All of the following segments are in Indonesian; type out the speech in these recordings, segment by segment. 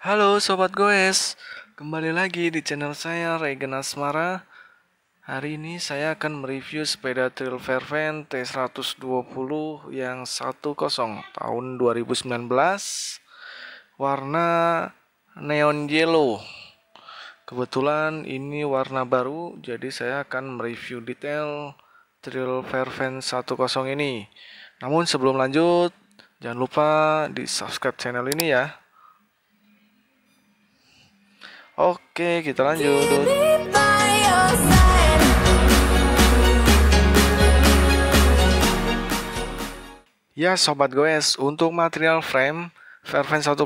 Halo Sobat Goes, kembali lagi di channel saya Regen Asmara Hari ini saya akan mereview sepeda trail Fairven T120 yang 10 tahun 2019 Warna neon yellow Kebetulan ini warna baru, jadi saya akan mereview detail trail Fairven 10 ini Namun sebelum lanjut, jangan lupa di subscribe channel ini ya Oke, kita lanjut. Ya sobat goes, untuk material frame Fairfan 10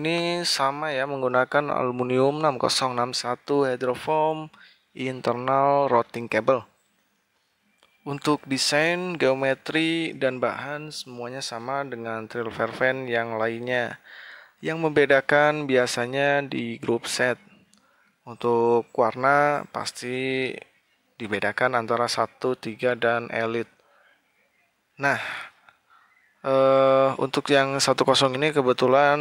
ini sama ya menggunakan aluminium 6061 hydrofoam internal routing cable. Untuk desain, geometri, dan bahan semuanya sama dengan trail Fairfan yang lainnya. Yang membedakan biasanya di group set. Untuk warna pasti dibedakan antara 1, 3 dan elite. Nah, eh, untuk yang 10 ini kebetulan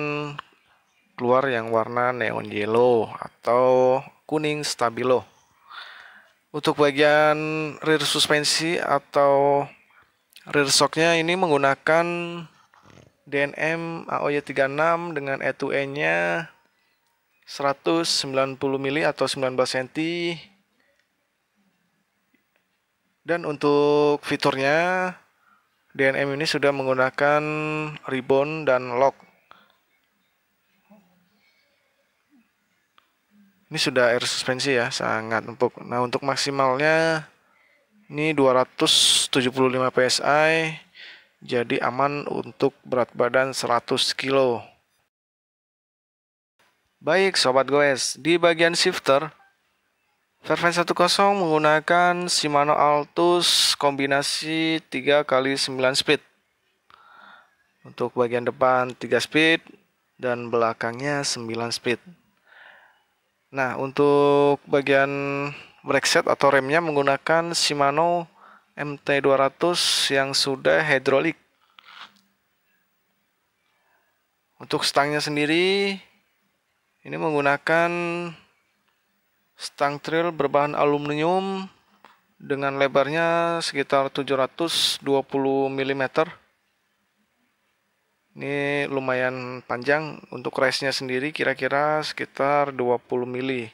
keluar yang warna neon yellow atau kuning stabilo. Untuk bagian rear suspensi atau rear shocknya ini menggunakan DNM AOY36 dengan E2E-nya 190 mili atau 19 cm dan untuk fiturnya DNM ini sudah menggunakan ribbon dan lock ini sudah air suspensi ya sangat empuk nah untuk maksimalnya ini 275 psi jadi aman untuk berat badan 100 kg Baik Sobat Goes, di bagian shifter, Fairfax 10 menggunakan Shimano Altus kombinasi 3x9 speed. Untuk bagian depan 3 speed dan belakangnya 9 speed. Nah, untuk bagian brake set atau remnya menggunakan Shimano MT200 yang sudah hidrolik. Untuk stangnya sendiri ini menggunakan stang trail berbahan aluminium dengan lebarnya sekitar 720 mm. Ini lumayan panjang untuk race-nya sendiri kira-kira sekitar 20 mm.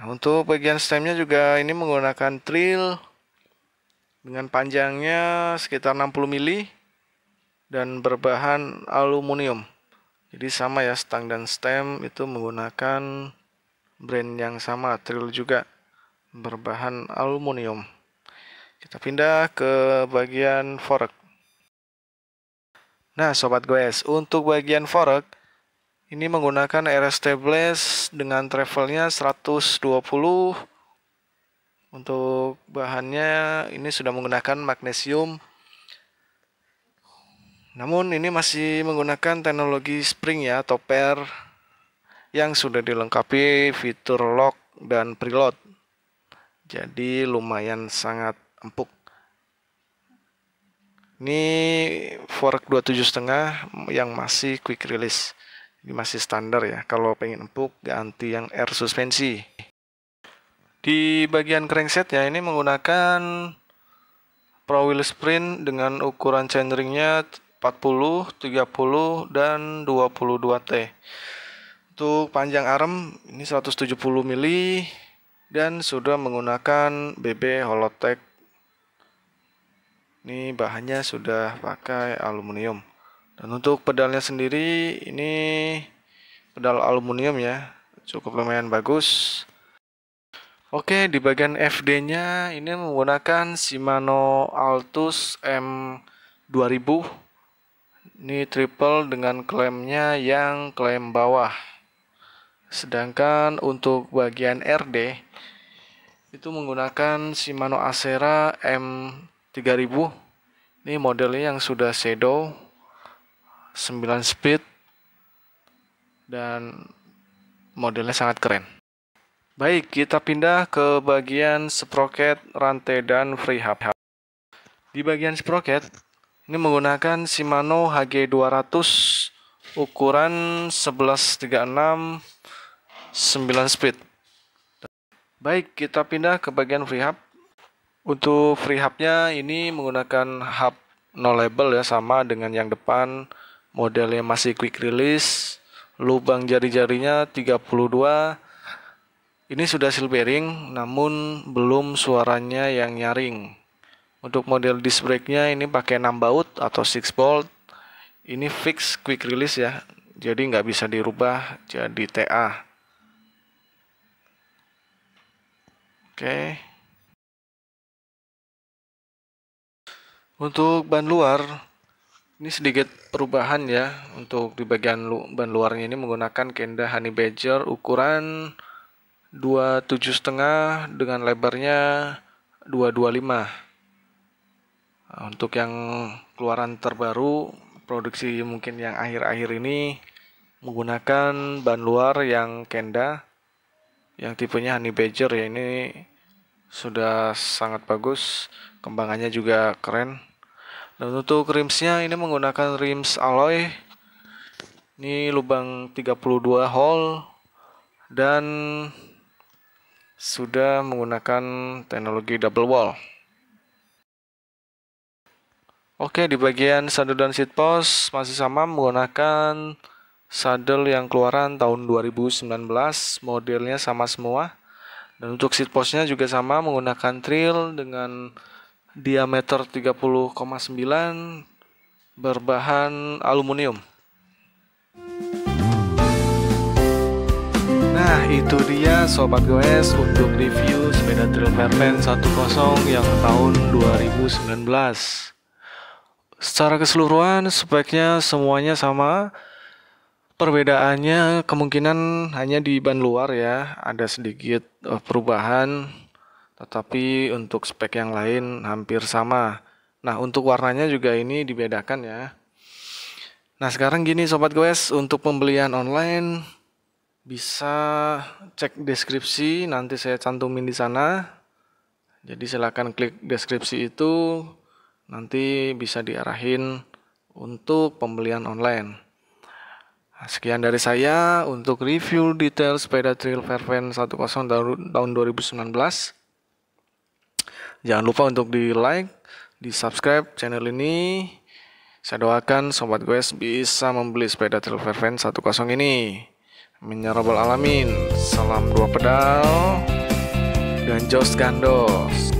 Nah, untuk bagian stemnya juga ini menggunakan trail dengan panjangnya sekitar 60 mm dan berbahan aluminium. Jadi sama ya stang dan stem itu menggunakan brand yang sama Tril juga berbahan aluminium. Kita pindah ke bagian fork. Nah, sobat gue, untuk bagian fork ini menggunakan RST Blast dengan travelnya 120 untuk bahannya ini sudah menggunakan magnesium namun ini masih menggunakan teknologi spring ya atau pair yang sudah dilengkapi fitur lock dan preload. Jadi lumayan sangat empuk. Ini fork 27.5 yang masih quick release. Ini masih standar ya. Kalau pengen empuk ganti yang air suspensi. Di bagian crankset ya ini menggunakan Pro Wheel Sprint dengan ukuran chainringnya 40, 30, dan 22T. Untuk panjang arm, ini 170 mili dan sudah menggunakan BB Holotech. Ini bahannya sudah pakai aluminium. Dan untuk pedalnya sendiri ini pedal aluminium ya. Cukup lumayan bagus. Oke, di bagian FD-nya ini menggunakan Shimano Altus M2000 ini triple dengan klaimnya yang klaim bawah. Sedangkan untuk bagian RD itu menggunakan Shimano Acera M3000. Ini modelnya yang sudah shadow 9 speed dan modelnya sangat keren. Baik, kita pindah ke bagian sprocket, rantai dan free hub. Di bagian sprocket ini menggunakan Shimano HG200 ukuran 1136 9 speed. Baik, kita pindah ke bagian free hub. Untuk free hubnya ini menggunakan hub no label ya sama dengan yang depan. Modelnya masih quick release. Lubang jari-jarinya 32. Ini sudah seal bearing namun belum suaranya yang nyaring. Untuk model disc brake-nya ini pakai 6 baut atau 6 bolt. Ini fix quick release ya. Jadi nggak bisa dirubah jadi TA. Oke. Untuk ban luar ini sedikit perubahan ya untuk di bagian lu, ban luarnya ini menggunakan kenda honey badger ukuran 27 setengah dengan lebarnya 225 untuk yang keluaran terbaru, produksi mungkin yang akhir-akhir ini menggunakan ban luar yang Kenda yang tipenya Honey Badger ya ini sudah sangat bagus kembangannya juga keren dan untuk rimsnya ini menggunakan rims alloy ini lubang 32 hole dan sudah menggunakan teknologi double wall Oke, di bagian saddle dan seat post masih sama menggunakan saddle yang keluaran tahun 2019, modelnya sama semua. Dan untuk seat postnya juga sama menggunakan trail dengan diameter 30,9 berbahan aluminium. Nah itu dia Sobat Goes untuk review sepeda trail Fairman 10 yang tahun 2019 Secara keseluruhan speknya semuanya sama. Perbedaannya kemungkinan hanya di ban luar ya, ada sedikit eh, perubahan tetapi untuk spek yang lain hampir sama. Nah, untuk warnanya juga ini dibedakan ya. Nah, sekarang gini sobat goes, untuk pembelian online bisa cek deskripsi nanti saya cantumin di sana. Jadi silakan klik deskripsi itu nanti bisa diarahin untuk pembelian online. Sekian dari saya untuk review detail sepeda trail Fairven 10 tahun 2019. Jangan lupa untuk di like, di subscribe channel ini. Saya doakan Sobat gue bisa membeli sepeda trail Fairven 10 ini. Menyerobol ya alamin. Salam dua pedal dan Jos Gandos.